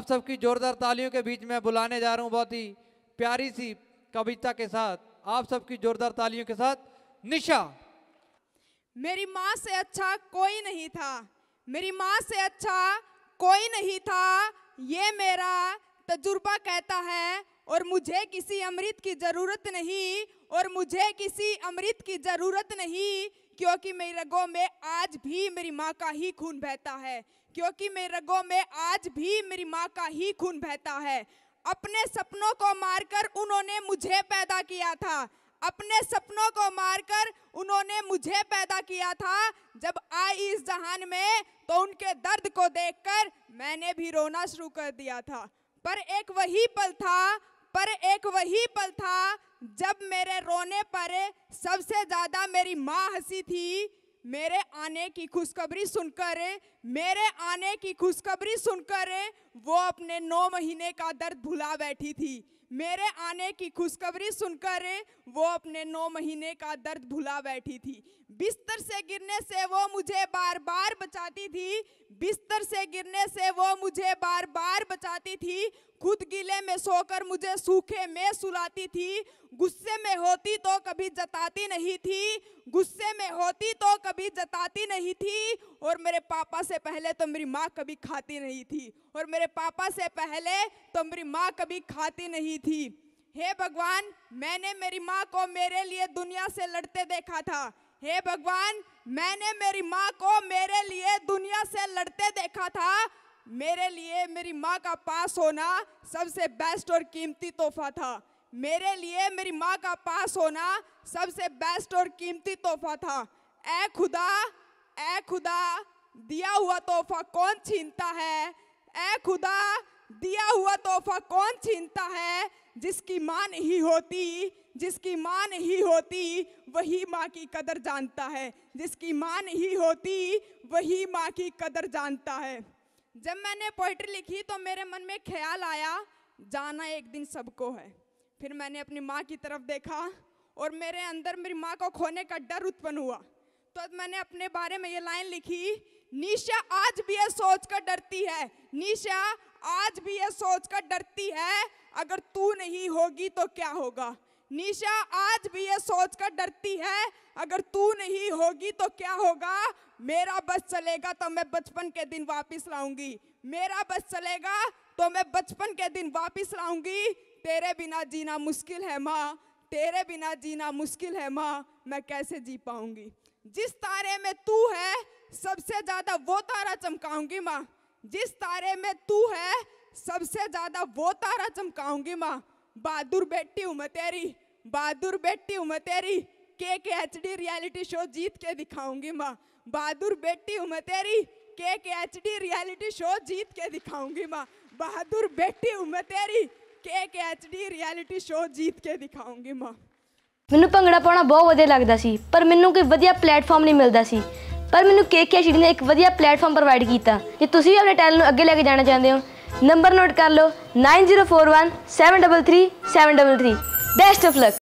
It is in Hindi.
आप सबकी जोरदार तालियों के बीच मैं बुलाने जा रहा हूँ बहुत ही प्यारी सी कविता के साथ आप सबकी जोरदार तालियों के साथ निशा मेरी माँ से अच्छा कोई नहीं था मेरी माँ से अच्छा कोई नहीं था ये मेरा तजुर्बा कहता है और मुझे किसी अमृत की ज़रूरत नहीं और मुझे किसी अमृत की ज़रूरत नहीं क्योंकि मेरे रगों में आज भी मेरी माँ का ही खून बहता है क्योंकि मेरे रगों में आज भी मेरी माँ का ही खून बहता है अपने सपनों को मारकर उन्होंने मुझे पैदा किया था अपने सपनों को मारकर उन्होंने मुझे पैदा किया था जब आई इस जहान में तो उनके दर्द को देखकर मैंने भी रोना शुरू कर दिया था पर एक वही पल था पर एक वही पल था जब मेरे रोने पर सबसे ज़्यादा मेरी माँ हंसी थी मेरे आने की खुशखबरी सुनकर मेरे आने की खुशखबरी सुनकर वो अपने नौ महीने का दर्द भुला बैठी थी मेरे आने की खुशखबरी सुनकर वो अपने नौ महीने का दर्द भुला बैठी थी बिस्तर से गिरने से वो मुझे बार बार बचाती थी बिस्तर से गिरने से वो मुझे बार बार बचाती थी खुद गीले में सोकर मुझे सूखे में सुलाती थी गुस्से में होती तो कभी जताती नहीं थी गुस्से में होती तो कभी जताती नहीं थी और मेरे पापा से पहले तो मेरी माँ कभी खाती नहीं थी और मेरे पापा से पहले तो मेरी माँ कभी खाती नहीं थी हे भगवान मैंने मेरी माँ को मेरे लिए दुनिया से लड़ते देखा था हे भगवान मैंने मेरी माँ को मेरे लिए दुनिया से लड़ते देखा था मेरे लिए मेरी माँ का पास होना सबसे बेस्ट और कीमती तोहफा था मेरे लिए मेरी माँ का पास होना सबसे बेस्ट और कीमती तोहफा था ए खुदा ए खुदा दिया हुआ तोहफा कौन छीनता है ए खुदा दिया हुआ तोहफा कौन छीनता है जिसकी माँ नहीं होती जिसकी माँ नहीं होती वही माँ की कदर जानता है जिसकी माँ नहीं होती वही माँ की कदर जानता है जब मैंने पोइट्री लिखी तो मेरे मन में ख्याल आया जाना एक दिन सबको है फिर मैंने अपनी माँ की तरफ देखा और मेरे अंदर मेरी माँ को खोने का डर उत्पन्न हुआ तो मैंने अपने बारे में ये लाइन लिखी निशा आज भी यह सोच कर डरती है निशा आज भी यह सोच कर डरती है अगर तू नहीं होगी तो क्या होगा निशा आज भी ये सोच कर डरती है अगर तू नहीं होगी तो क्या होगा मेरा बस चलेगा तो मैं बचपन के दिन वापस लाऊंगी मेरा बस चलेगा तो मैं बचपन के दिन वापस लाऊंगी तेरे बिना जीना मुश्किल है माँ तेरे बिना जीना मुश्किल है माँ मैं कैसे जी पाऊंगी जिस तारे में तू है सबसे ज्यादा वो तारा चमकाऊंगी माँ जिस तारे में तू है सबसे ज्यादा वो तारा चमकाऊंगी माँ બહાદુર બેટી ઉમર तेरी बहादुर बेटी उमर तेरी के के एच डी रियलिटी शो जीत के दिखाऊंगी माँ बहादुर बेटी उमर तेरी के के एच डी रियलिटी शो जीत के दिखाऊंगी माँ बहादुर बेटी उमर तेरी ਕੇ ਕੇ ਡੀ ਰਿਐਲਿਟੀ ਸ਼ੋਅ ਜੀਤ ਕੇ ਦਿਖਾਉਂਗੀ ਮਾਂ ਮੈਨੂੰ ਭੰਗੜਾ ਪਾਉਣਾ ਬਹੁਤ ਵਧੀਆ ਲੱਗਦਾ ਸੀ ਪਰ ਮੈਨੂੰ ਕੋਈ ਵਧੀਆ ਪਲੇਟਫਾਰਮ ਨਹੀਂ ਮਿਲਦਾ ਸੀ ਪਰ ਮੈਨੂੰ ਕੇ ਕੇ ਐਚਡੀ ਨੇ ਇੱਕ ਵਧੀਆ ਪਲੇਟਫਾਰਮ ਪ੍ਰੋਵਾਈਡ ਕੀਤਾ ਜੇ ਤੁਸੀਂ ਵੀ ਆਪਣੇ ਟੈਲੈਂਟ ਨੂੰ ਅੱਗੇ ਲੈ ਕੇ ਜਾਣਾ ਚਾਹੁੰਦੇ ਹੋ नंबर नोट कर लो nine zero four one seven double three seven double three best of luck